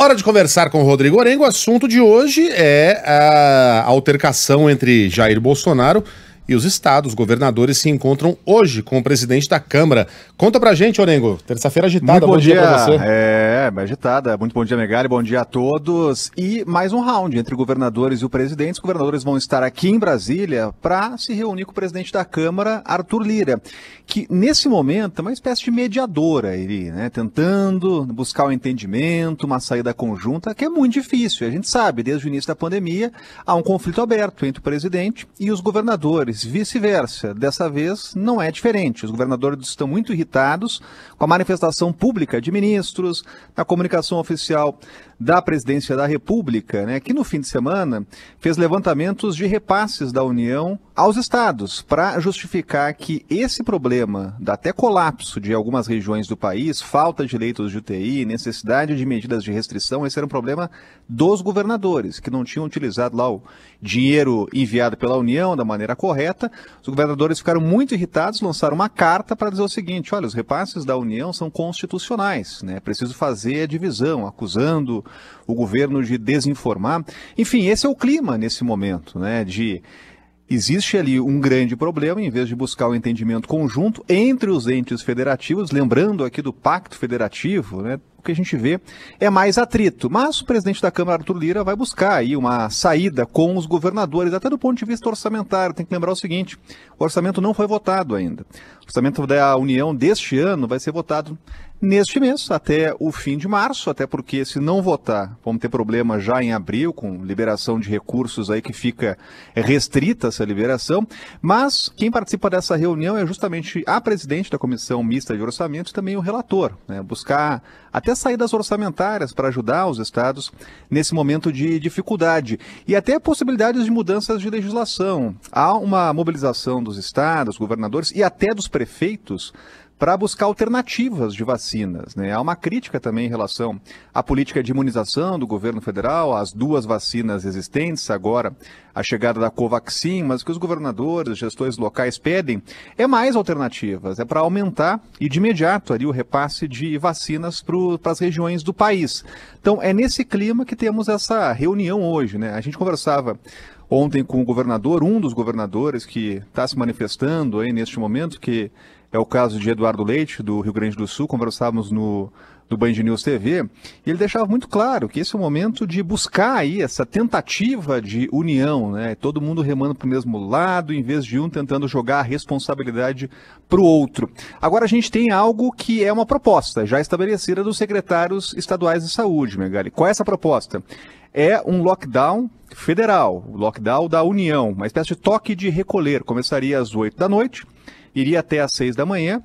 Hora de conversar com o Rodrigo Orengo. O assunto de hoje é a altercação entre Jair Bolsonaro e os estados, os governadores se encontram hoje com o presidente da Câmara. Conta pra gente, Orengo. Terça-feira agitada, Muito bom, bom dia, dia pra você. É, é, agitada. Muito bom dia, Megali. Bom dia a todos. E mais um round entre governadores e o presidente. Os governadores vão estar aqui em Brasília para se reunir com o presidente da Câmara, Arthur Lira, que nesse momento é uma espécie de mediadora, ele, né? Tentando buscar o um entendimento, uma saída conjunta, que é muito difícil. A gente sabe, desde o início da pandemia, há um conflito aberto entre o presidente e os governadores, vice-versa. Dessa vez não é diferente. Os governadores estão muito irritados com a manifestação pública de ministros, a comunicação oficial da Presidência da República, né, que no fim de semana fez levantamentos de repasses da União aos estados para justificar que esse problema, da até colapso de algumas regiões do país, falta de leitos de UTI, necessidade de medidas de restrição, esse era um problema dos governadores, que não tinham utilizado lá o dinheiro enviado pela União da maneira correta. Os governadores ficaram muito irritados, lançaram uma carta para dizer o seguinte: olha, os repasses da União são constitucionais, né? Preciso fazer a divisão, acusando o governo de desinformar. Enfim, esse é o clima nesse momento, né? De existe ali um grande problema, em vez de buscar o um entendimento conjunto entre os entes federativos, lembrando aqui do Pacto Federativo, né? o que a gente vê é mais atrito. Mas o presidente da Câmara, Arthur Lira, vai buscar aí uma saída com os governadores, até do ponto de vista orçamentário. Tem que lembrar o seguinte: o orçamento não foi votado ainda. O orçamento da União deste ano vai ser votado neste mês, até o fim de março, até porque se não votar, vamos ter problema já em abril com liberação de recursos aí que fica restrita essa liberação. Mas quem participa dessa reunião é justamente a presidente da Comissão Mista de Orçamento e também o relator, né? buscar até até saídas orçamentárias para ajudar os estados nesse momento de dificuldade e até possibilidades de mudanças de legislação. Há uma mobilização dos estados, governadores e até dos prefeitos para buscar alternativas de vacinas. Né? Há uma crítica também em relação à política de imunização do governo federal, às duas vacinas existentes, agora a chegada da Covaxin, mas o que os governadores, gestores locais pedem é mais alternativas, é para aumentar e de imediato ali o repasse de vacinas para as regiões do país. Então é nesse clima que temos essa reunião hoje. Né? A gente conversava ontem com o governador, um dos governadores que está se manifestando aí neste momento, que é o caso de Eduardo Leite, do Rio Grande do Sul, conversávamos no do Band News TV, e ele deixava muito claro que esse é o momento de buscar aí essa tentativa de união, né? Todo mundo remando para o mesmo lado, em vez de um tentando jogar a responsabilidade para o outro. Agora a gente tem algo que é uma proposta já estabelecida dos secretários estaduais de saúde, Megali. Qual é essa proposta? É um lockdown federal, o lockdown da União, uma espécie de toque de recolher. Começaria às 8 da noite iria até às seis da manhã.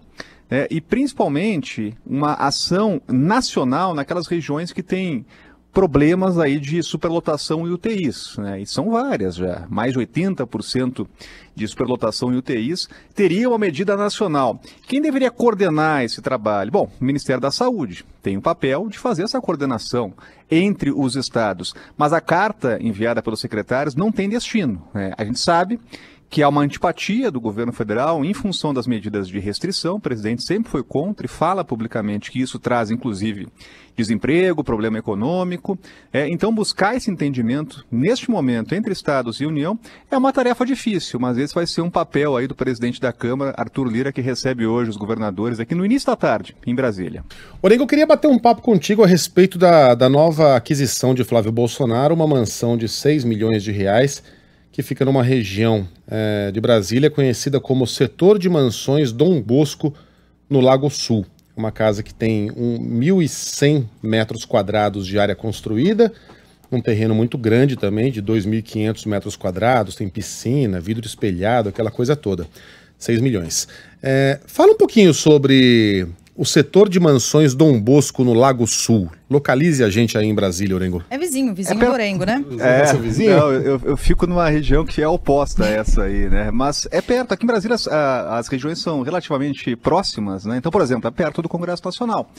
É, e principalmente uma ação nacional naquelas regiões que têm problemas aí de superlotação e UTIs, né? e são várias já, mais de 80% de superlotação e UTIs, teria uma medida nacional. Quem deveria coordenar esse trabalho? Bom, o Ministério da Saúde tem o papel de fazer essa coordenação entre os estados, mas a carta enviada pelos secretários não tem destino. Né? A gente sabe que há uma antipatia do governo federal em função das medidas de restrição. O presidente sempre foi contra e fala publicamente que isso traz, inclusive, desemprego, problema econômico. É, então, buscar esse entendimento neste momento entre Estados e União é uma tarefa difícil, mas esse vai ser um papel aí do presidente da Câmara, Arthur Lira, que recebe hoje os governadores aqui no início da tarde, em Brasília. Orengo, eu queria bater um papo contigo a respeito da, da nova aquisição de Flávio Bolsonaro, uma mansão de 6 milhões de reais que fica numa região é, de Brasília conhecida como Setor de Mansões Dom Bosco, no Lago Sul. Uma casa que tem um 1.100 metros quadrados de área construída, um terreno muito grande também, de 2.500 metros quadrados, tem piscina, vidro espelhado, aquela coisa toda. 6 milhões. É, fala um pouquinho sobre o setor de mansões Dom Bosco no Lago Sul. Localize a gente aí em Brasília, Orengo. É vizinho, é vizinho é per... Orengo, né? É, é vizinho? Não, eu, eu, fico numa região que é oposta a essa aí, né? Mas é perto. Aqui em Brasília as, as regiões são relativamente próximas, né? Então, por exemplo, é perto do Congresso Nacional.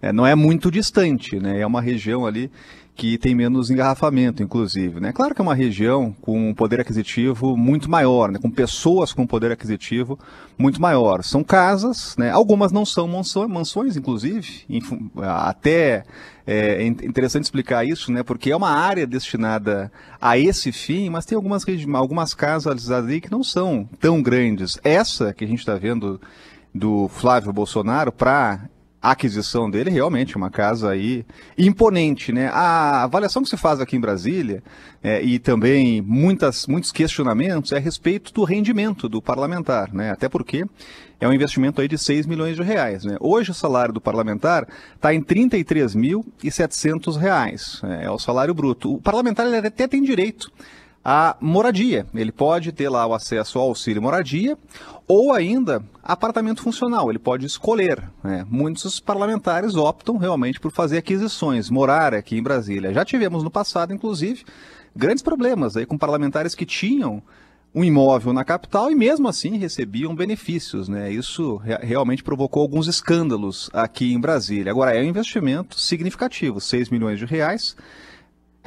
É, não é muito distante, né? É uma região ali que tem menos engarrafamento, inclusive. Né? Claro que é uma região com um poder aquisitivo muito maior, né? com pessoas com poder aquisitivo muito maior. São casas, né? algumas não são mansões, inclusive, até é interessante explicar isso, né? Porque é uma área destinada a esse fim, mas tem algumas, algumas casas ali que não são tão grandes. Essa que a gente está vendo do Flávio Bolsonaro para a aquisição dele, realmente, uma casa aí imponente, né? A avaliação que se faz aqui em Brasília, é, e também muitas, muitos questionamentos, é a respeito do rendimento do parlamentar, né? Até porque é um investimento aí de 6 milhões de reais, né? Hoje o salário do parlamentar está em R$ 33.700, reais, é, é o salário bruto. O parlamentar ele até tem direito a moradia. Ele pode ter lá o acesso ao auxílio moradia ou ainda apartamento funcional, ele pode escolher. Né? Muitos parlamentares optam realmente por fazer aquisições, morar aqui em Brasília. Já tivemos no passado, inclusive, grandes problemas aí com parlamentares que tinham um imóvel na capital e mesmo assim recebiam benefícios, né? Isso re realmente provocou alguns escândalos aqui em Brasília. Agora é um investimento significativo, 6 milhões de reais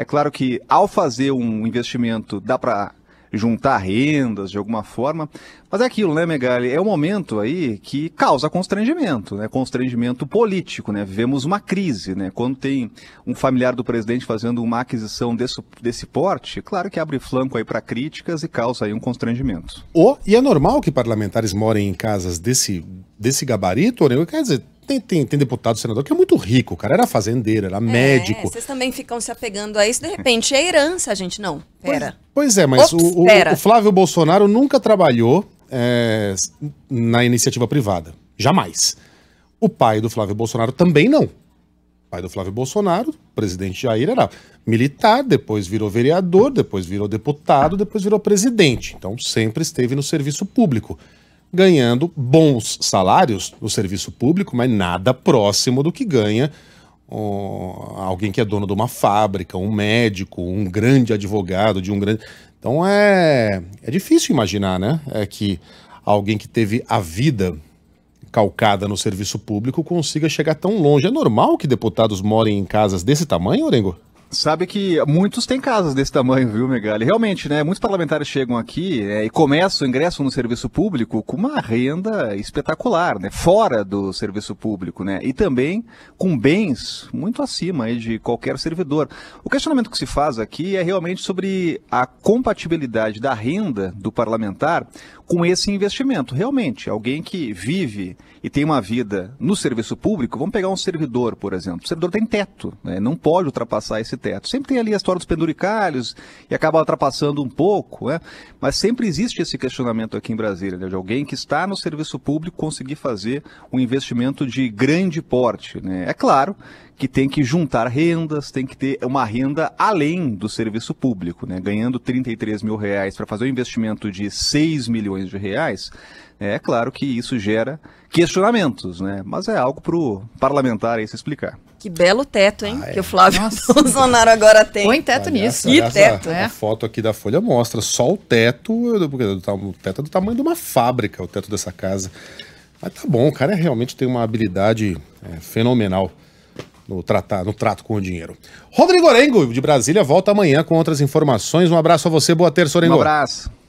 é claro que ao fazer um investimento dá para juntar rendas de alguma forma. Mas é aquilo, né, Megali? É um momento aí que causa constrangimento, né? Constrangimento político, né? Vivemos uma crise, né? Quando tem um familiar do presidente fazendo uma aquisição desse, desse porte, claro que abre flanco aí para críticas e causa aí um constrangimento. Oh, e é normal que parlamentares morem em casas desse, desse gabarito, né? Quer dizer, tem, tem, tem, deputado, senador que é muito rico, cara. Era fazendeiro, era é, médico. Vocês também ficam se apegando a isso, de repente é herança, gente. Não, pera. Pois, pois é, mas Ops, o, o, o, Flávio Bolsonaro nunca trabalhou é, na iniciativa privada. Jamais. O pai do Flávio Bolsonaro também não. O pai do Flávio Bolsonaro, presidente Jair, era militar, depois virou vereador, depois virou deputado, depois virou presidente. Então sempre esteve no serviço público ganhando bons salários no serviço público, mas nada próximo do que ganha alguém que é dono de uma fábrica, um médico, um grande advogado de um grande. Então é, é difícil imaginar, né? É que alguém que teve a vida calcada no serviço público consiga chegar tão longe. É normal que deputados morem em casas desse tamanho, Orengo? Sabe que muitos têm casas desse tamanho, viu, Megali? Realmente, né? Muitos parlamentares chegam aqui é, e começam, ingressam no serviço público com uma renda espetacular, né? Fora do serviço público, né? E também com bens muito acima aí, de qualquer servidor. O questionamento que se faz aqui é realmente sobre a compatibilidade da renda do parlamentar com esse investimento. Realmente, alguém que vive e tem uma vida no serviço público, vamos pegar um servidor, por exemplo. O servidor tem teto, né? não pode ultrapassar esse Sempre tem ali a história dos penduricalhos e acaba ultrapassando um pouco, né? mas sempre existe esse questionamento aqui em Brasília, né? de alguém que está no serviço público conseguir fazer um investimento de grande porte. Né? É claro que tem que juntar rendas, tem que ter uma renda além do serviço público, né? ganhando 33 mil reais para fazer um investimento de 6 milhões de reais, né? é claro que isso gera questionamentos, né? mas é algo para o parlamentar aí se explicar. Que belo teto, hein? Ah, é. Que o Flávio Nossa. Bolsonaro agora tem. Põe teto aliás, nisso. Aliás, que teto, a, né? A foto aqui da Folha mostra só o teto, o teto é do tamanho de uma fábrica, o teto dessa casa. Mas tá bom, o cara realmente tem uma habilidade é, fenomenal no, tratar, no trato com o dinheiro. Rodrigo Orengo, de Brasília, volta amanhã com outras informações. Um abraço a você, boa terça, Orengo. Um abraço.